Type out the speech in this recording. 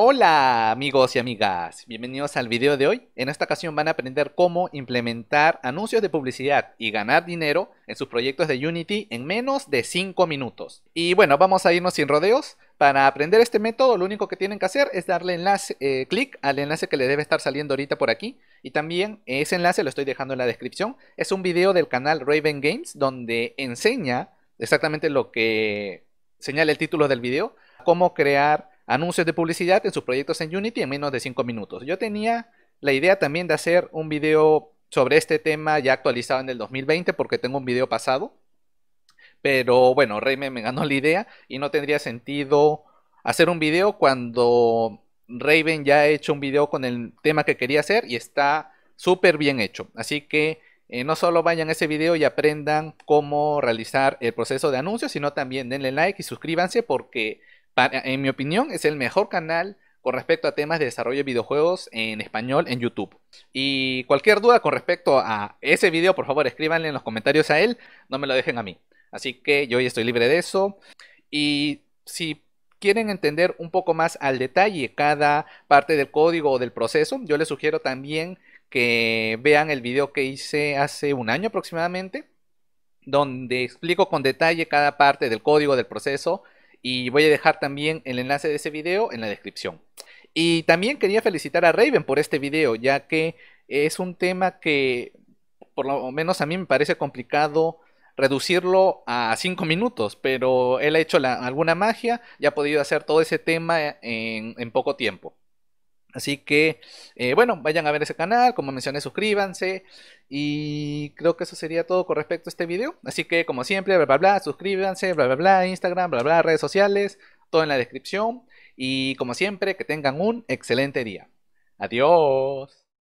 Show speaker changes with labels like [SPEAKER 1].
[SPEAKER 1] Hola amigos y amigas, bienvenidos al video de hoy. En esta ocasión van a aprender cómo implementar anuncios de publicidad y ganar dinero en sus proyectos de Unity en menos de 5 minutos. Y bueno, vamos a irnos sin rodeos. Para aprender este método lo único que tienen que hacer es darle enlace, eh, clic al enlace que le debe estar saliendo ahorita por aquí. Y también ese enlace lo estoy dejando en la descripción. Es un video del canal Raven Games donde enseña exactamente lo que señala el título del video, cómo crear anuncios de publicidad en sus proyectos en Unity en menos de 5 minutos. Yo tenía la idea también de hacer un video sobre este tema ya actualizado en el 2020 porque tengo un video pasado. Pero bueno, Raven me ganó la idea y no tendría sentido hacer un video cuando Raven ya ha hecho un video con el tema que quería hacer y está súper bien hecho. Así que eh, no solo vayan a ese video y aprendan cómo realizar el proceso de anuncios, sino también denle like y suscríbanse porque en mi opinión, es el mejor canal con respecto a temas de desarrollo de videojuegos en español en YouTube. Y cualquier duda con respecto a ese video, por favor escríbanle en los comentarios a él, no me lo dejen a mí. Así que yo ya estoy libre de eso. Y si quieren entender un poco más al detalle cada parte del código o del proceso, yo les sugiero también que vean el video que hice hace un año aproximadamente, donde explico con detalle cada parte del código del proceso y voy a dejar también el enlace de ese video en la descripción. Y también quería felicitar a Raven por este video, ya que es un tema que por lo menos a mí me parece complicado reducirlo a 5 minutos, pero él ha hecho alguna magia y ha podido hacer todo ese tema en poco tiempo. Así que, eh, bueno, vayan a ver ese canal, como mencioné, suscríbanse. Y creo que eso sería todo con respecto a este video. Así que, como siempre, bla, bla, bla, suscríbanse, bla, bla, bla, Instagram, bla, bla, redes sociales, todo en la descripción. Y como siempre, que tengan un excelente día. Adiós.